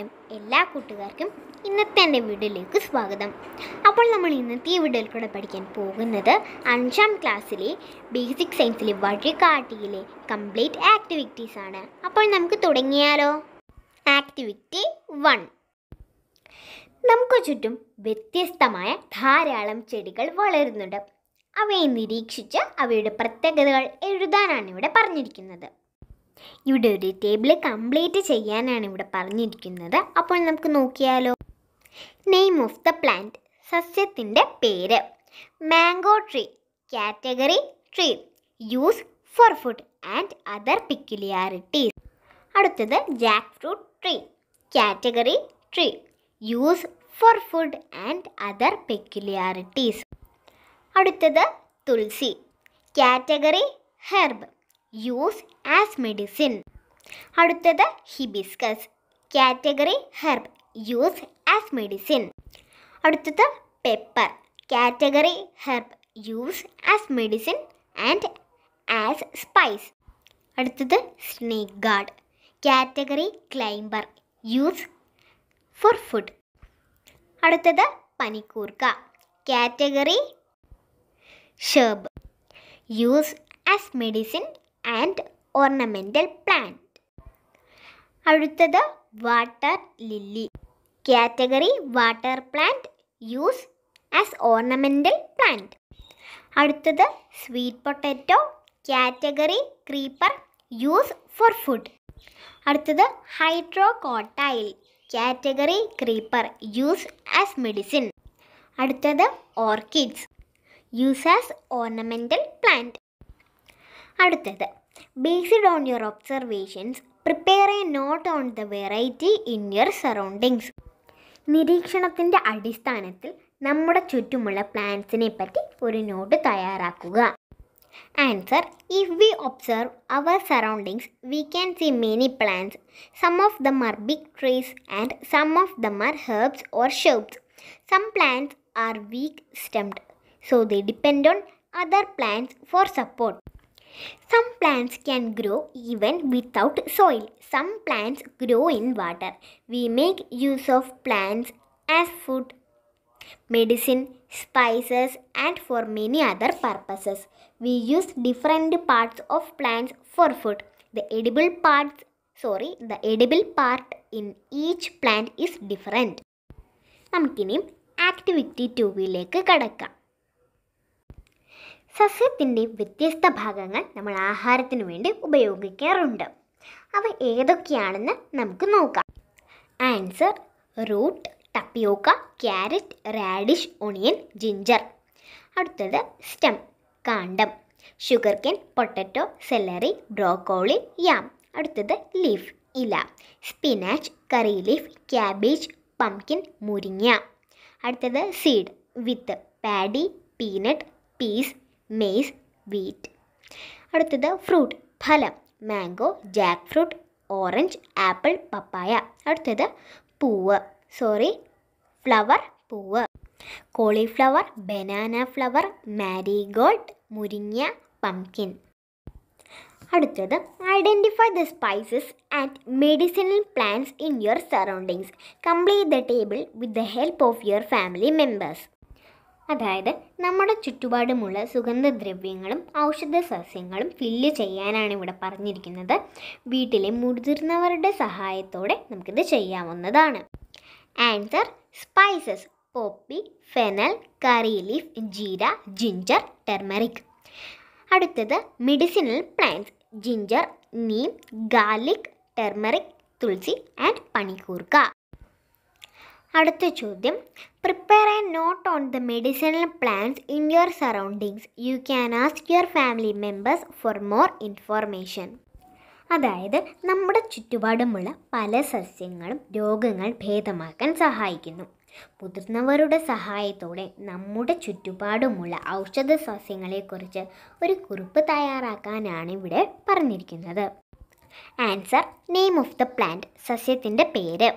നമസ്കാരം എല്ലാ കൂട്ടുകാർക്കും ഇന്നത്തെ എൻ്റെ വീഡിയോയിലേക്ക് സ്വാഗതം അപ്പോൾ നമ്മൾ ഇന്നത്തെ വീഡിയോയിൽ കൂടെ പഠിക്കാൻ പോകുന്നത് അഞ്ചാം ക്ലാസ്സിലെ ബേസിക് സയൻസിലെ വഴികാട്ടിയിലെ കംപ്ലീറ്റ് ആക്ടിവിറ്റീസ് ആണ് അപ്പോൾ നമുക്ക് തുടങ്ങിയാലോ ആക്ടിവിറ്റി വൺ നമുക്ക് ചുറ്റും വ്യത്യസ്തമായ ധാരാളം ചെടികൾ വളരുന്നുണ്ട് അവയെ നിരീക്ഷിച്ച് അവയുടെ പ്രത്യേകതകൾ എഴുതാനാണ് ഇവിടെ പറഞ്ഞിരിക്കുന്നത് ഇവിടെ ഒരു ടേബിൾ കംപ്ലീറ്റ് ചെയ്യാനാണ് ഇവിടെ പറഞ്ഞിരിക്കുന്നത് അപ്പോൾ നമുക്ക് നോക്കിയാലോ നെയിം ഓഫ് ദ പ്ലാന്റ് സസ്യത്തിൻ്റെ പേര് mango tree category tree use for food and other peculiarities അടുത്തത് jackfruit tree category tree use for food and other peculiarities അടുത്തത് tulsi category herb use as medicine അടുത്തത് hibiscus category herb use as medicine അടുത്തത് pepper category herb use as medicine and as spice അടുത്തത് snake gourd category climber use for food അടുത്തത് പനിക്കൂർക്ക category shrub use as medicine and ornamental plant അടുത്തത് water lily category water plant use as ornamental plant അടുത്തത് sweet potato category creeper use for food അടുത്തത് hydrocotyle category creeper use as medicine അടുത്തത് orchids use as ornamental plant അടുത്തത് based on your observations prepare a note on the variety in your surroundings നിരീക്ഷണത്തിൻ്റെ അടിസ്ഥാനത്തിൽ നമ്മുടെ ചുറ്റുമുള്ള പ്ലാന്റ്സിനെ പറ്റി ഒരു നോട്ട് തയ്യാറാക്കുക answer if we observe our surroundings we can see many plants some of them are big trees and some of them are herbs or shrubs some plants are weak stemmed so they depend on other plants for support Some plants can grow even without soil. Some plants grow in water. We make use of plants as food, medicine, spices and for many other purposes. We use different parts of plants for food. The edible parts, sorry, the edible part in each plant is different. be like a കടക്കാം സസ്യത്തിൻ്റെ വ്യത്യസ്ത ഭാഗങ്ങൾ നമ്മൾ ആഹാരത്തിന് വേണ്ടി ഉപയോഗിക്കാറുണ്ട് അവ ഏതൊക്കെയാണെന്ന് നമുക്ക് നോക്കാം answer root tapioca carrot radish onion ginger അടുത്തത് സ്റ്റെം കാണ്ടം sugar cane potato celery broccoli yam അടുത്തത് ലീഫ് ഇല spinach curry leaf cabbage pumpkin മുരിങ്ങ അടുത്തത് സീഡ് വിത്ത് paddy peanut peas maize wheat അടുത്തത് ഫ്രൂട്ട് ഫലം mango jackfruit orange apple papaya അടുത്തത് പൂവ് സോറി ഫ്ലവർ പൂവ് കോളിഫ്ലവർ ബനാന ഫ്ലവർ മാരിഗോൾഡ് മുരിങ്ങ പംകിൻ അടുത്തത് identify the spices and medicinal plants in your surroundings complete the table with the help of your family members അതായത് നമ്മുടെ ചുറ്റുപാടുമുള്ള സുഗന്ധദ്രവ്യങ്ങളും ഔഷധ സസ്യങ്ങളും ഫില്ല് ചെയ്യാനാണ് ഇവിടെ പറഞ്ഞിരിക്കുന്നത് വീട്ടിലെ മുതിർന്നവരുടെ സഹായത്തോടെ നമുക്കിത് ചെയ്യാവുന്നതാണ് answer spices poppy fennel curry leaf jeera ginger turmeric അടുത്തത് medicinal plants ginger neem garlic turmeric tulsi and പണിക്കൂർക്ക അടുത്ത ചോദ്യം prepare and note on the medicinal plants in your surroundings you can ask your family members for more information അതായത് നമ്മുടെ ചുറ്റുപാടുമുള്ള പല സസ്യങ്ങളും രോഗങ്ങൾ ഭേദമാക്കാൻ സഹായിക്കുന്നു മുതിർന്നവരുടെ സഹായത്തോടെ നമ്മുടെ ചുറ്റുപാടുമുള്ള ഔഷധ സസ്യങ്ങളെക്കുറിച്ച് ഒരു കുറിപ്പ് തയ്യാറാക്കാനാണ് ഇവിടെ പറഞ്ഞിരിക്കുന്നത് answer name of the plant സസ്യത്തിൻ്റെ പേര്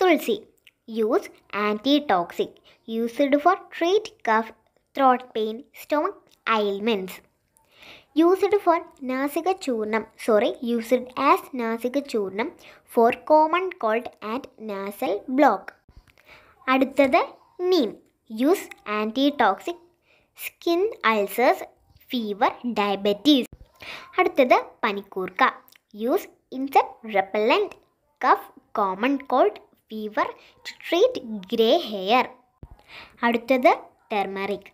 tulsi Use antitoxic. Used for treat cough, throat pain, stomach ailments. Used for nasika churnam. Sorry, used as nasika churnam for common cold and nasal block. അടുത്തത് neem use antitoxic skin ulcers fever diabetes അടുത്തത് പനിക്കൂർക്ക Use insect repellent. cough, common cold. Fever to treat grey hair അടുത്തത് turmeric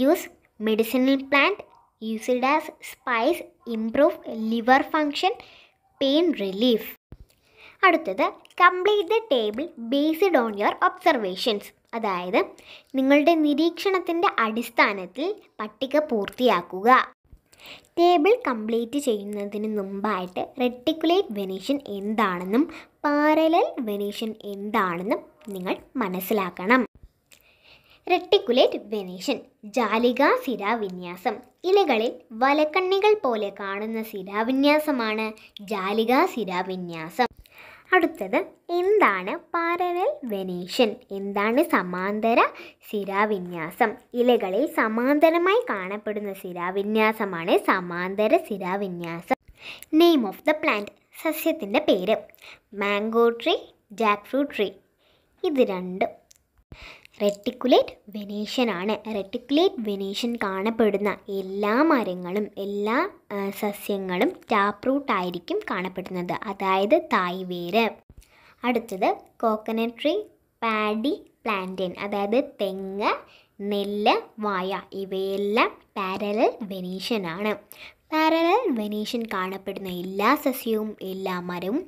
use medicinal plant used as spice improve liver function pain relief അടുത്തത് complete the table based on your observations അതായത് നിങ്ങളുടെ നിരീക്ഷണത്തിൻ്റെ അടിസ്ഥാനത്തിൽ പട്ടിക പൂർത്തിയാക്കുക table complete ചെയ്യുന്നതിന് മുമ്പായിട്ട് reticulate വെനീഷൻ എന്താണെന്നും പാരലൽ വെനീഷൻ എന്താണെന്നും നിങ്ങൾ മനസ്സിലാക്കണം റെട്ടിക്കുലേറ്റ് വെനീഷൻ ജാലിക സിരാവിന്യാസം ഇലകളിൽ വലക്കണ്ണികൾ പോലെ കാണുന്ന സിരാവിന്യാസമാണ് ജാലിക സിരാവിന്യാസം അടുത്തത് എന്താണ് പാരലൽ വെനേഷൻ എന്താണ് സമാന്തര സിരാവിന്യാസം ഇലകളിൽ സമാന്തരമായി കാണപ്പെടുന്ന സിരാവിന്യാസമാണ് സമാന്തര സിരാവിന്യാസം നെയിം ഓഫ് ദ പ്ലാന്റ് സസ്യത്തിൻ്റെ പേര് mango tree jackfruit tree ഇത് രണ്ട് റെട്ടിക്കുലേറ്റ് വെനേഷ്യനാണ് ആണ് റെട്ടിക്കുലേറ്റ് വെനേഷ്യൻ കാണപ്പെടുന്ന എല്ലാ മരങ്ങളും എല്ലാ സസ്യങ്ങളും ടാപ്പ് റൂട്ട് ആയിരിക്കും കാണപ്പെടുന്നത് അതായത് തായ് വേര് അടുത്തത് കോക്കനട്ട് ട്രീ പാഡി പ്ലാന്റൈൻ അതായത് തെങ്ങ് നെല്ല് വായ ഇവയെല്ലാം പാരലൽ വെനീഷ്യനാണ് പാരലൽ വെനീഷ്യൻ കാണപ്പെടുന്ന എല്ലാ സസ്യവും എല്ലാ മരവും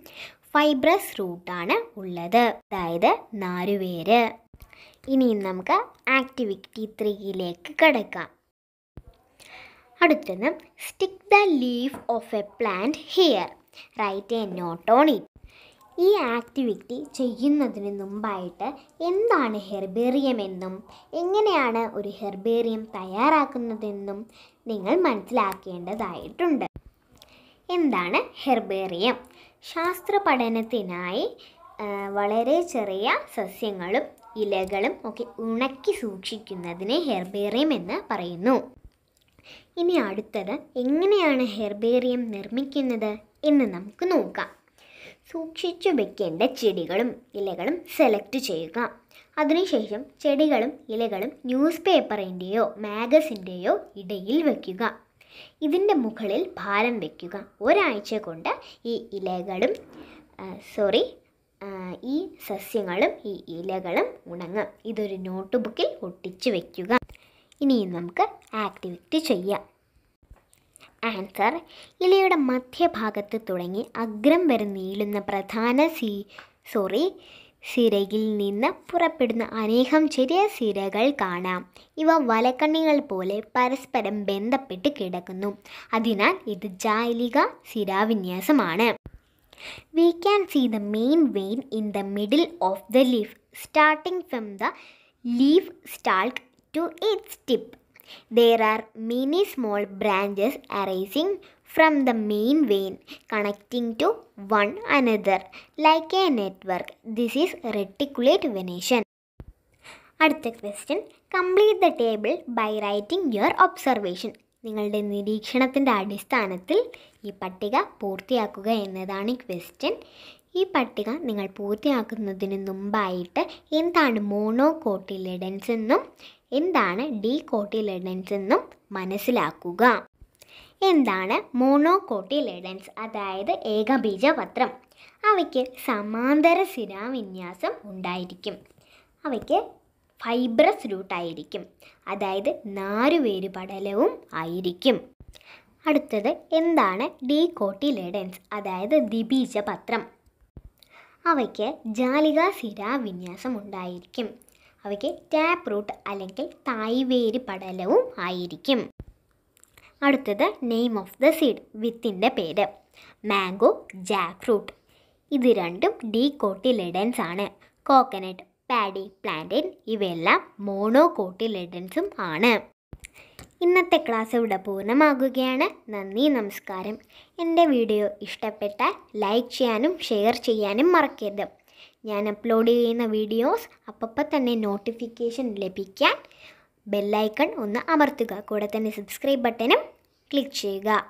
ഫൈബ്രസ് റൂട്ടാണ് ഉള്ളത് അതായത് നാരുവേര് ഇനിയും നമുക്ക് ആക്ടിവിറ്റി ത്രീയിലേക്ക് കിടക്കാം അടുത്തത് stick the leaf of a plant here write a note on it ഈ ആക്ടിവിറ്റി ചെയ്യുന്നതിന് മുമ്പായിട്ട് എന്താണ് ഹെർബേറിയം എന്നും എങ്ങനെയാണ് ഒരു ഹെർബേറിയം തയ്യാറാക്കുന്നതെന്നും നിങ്ങൾ മനസ്സിലാക്കേണ്ടതായിട്ടുണ്ട് എന്താണ് ഹെർബേറിയം ശാസ്ത്ര പഠനത്തിനായി വളരെ ചെറിയ സസ്യങ്ങളും ഇലകളും ഒക്കെ ഉണക്കി സൂക്ഷിക്കുന്നതിനെ ഹെർബേറിയം എന്ന് പറയുന്നു ഇനി അടുത്തത് എങ്ങനെയാണ് ഹെർബേറിയം നിർമ്മിക്കുന്നത് എന്ന് നമുക്ക് നോക്കാം സൂക്ഷിച്ചു വെക്കേണ്ട ചെടികളും ഇലകളും സെലക്ട് ചെയ്യുക അതിനുശേഷം ചെടികളും ഇലകളും ന്യൂസ് പേപ്പറിൻ്റെയോ മാഗസിൻ്റെയോ ഇടയിൽ വയ്ക്കുക ഇതിൻ്റെ മുകളിൽ ഭാരം വയ്ക്കുക ഒരാഴ്ച കൊണ്ട് ഈ ഇലകളും സോറി ഈ സസ്യങ്ങളും ഈ ഇലകളും ഉണങ്ങും ഇതൊരു നോട്ട് ബുക്കിൽ ഒട്ടിച്ചു വയ്ക്കുക ഇനി നമുക്ക് ആക്ടിവിറ്റി ചെയ്യാം ആൻസർ ഇലയുടെ മധ്യഭാഗത്ത് തുടങ്ങി അഗ്രം വരെ നീളുന്ന പ്രധാന സി സോറി സിരയിൽ നിന്ന് പുറപ്പെടുന്ന അനേകം ചെറിയ സിരകൾ കാണാം ഇവ വലക്കണ്ണികൾ പോലെ പരസ്പരം ബന്ധപ്പെട്ട് കിടക്കുന്നു അതിനാൽ ഇത് ജാലിക സിരാവിന്യാസമാണ് We can see the main vein in the middle of the leaf starting from the leaf stalk to its tip. There are many small branches arising from the main vein connecting to one another like a network. This is reticulate venation. the question. Complete the table by writing your observation. നിങ്ങളുടെ നിരീക്ഷണത്തിൻ്റെ അടിസ്ഥാനത്തിൽ ഈ പട്ടിക പൂർത്തിയാക്കുക എന്നതാണ് question ഈ പട്ടിക നിങ്ങൾ പൂർത്തിയാക്കുന്നതിന് മുമ്പായിട്ട് എന്താണ് മോണോ കോട്ടിലിഡൻസ് എന്നും എന്താണ് ഡി കോട്ടിലിഡൻസ് എന്നും മനസ്സിലാക്കുക എന്താണ് മോണോ കോട്ടിലിഡൻസ് അതായത് ഏകബീജപത്രം അവയ്ക്ക് സമാന്തര സ്ഥിരാവിന്യാസം ഉണ്ടായിരിക്കും അവയ്ക്ക് ഫൈബ്രസ് റൂട്ടായിരിക്കും അതായത് നാരുവേര് പടലവും ആയിരിക്കും അടുത്തത് എന്താണ് ഡീ കോട്ടിലെഡൻസ് അതായത് പത്രം അവയ്ക്ക് ജാലിക സിരാ വിന്യാസം ഉണ്ടായിരിക്കും അവയ്ക്ക് ടാപ്പ് റൂട്ട് അല്ലെങ്കിൽ തായ്വേര് പടലവും ആയിരിക്കും അടുത്തത് നെയിം ഓഫ് ദ സീഡ് വിത്തിൻ്റെ പേര് മാംഗോ ജാക്ക് ഫ്രൂട്ട് ഇത് രണ്ടും ഡീ കോട്ടിലെഡൻസ് ആണ് കോക്കനട്ട് പാഡി പ്ലാന്റിൻ ഇവയെല്ലാം മോണോ കോട്ടിലെഡൻസും ആണ് ഇന്നത്തെ ക്ലാസ് ഇവിടെ പൂർണ്ണമാകുകയാണ് നന്ദി നമസ്കാരം എൻ്റെ വീഡിയോ ഇഷ്ടപ്പെട്ടാൽ ലൈക്ക് ചെയ്യാനും ഷെയർ ചെയ്യാനും മറക്കരുത് ഞാൻ അപ്ലോഡ് ചെയ്യുന്ന വീഡിയോസ് അപ്പപ്പോൾ തന്നെ നോട്ടിഫിക്കേഷൻ ലഭിക്കാൻ ബെല്ലൈക്കൺ ഒന്ന് അമർത്തുക കൂടെ തന്നെ സബ്സ്ക്രൈബ് ബട്ടനും ക്ലിക്ക് ചെയ്യുക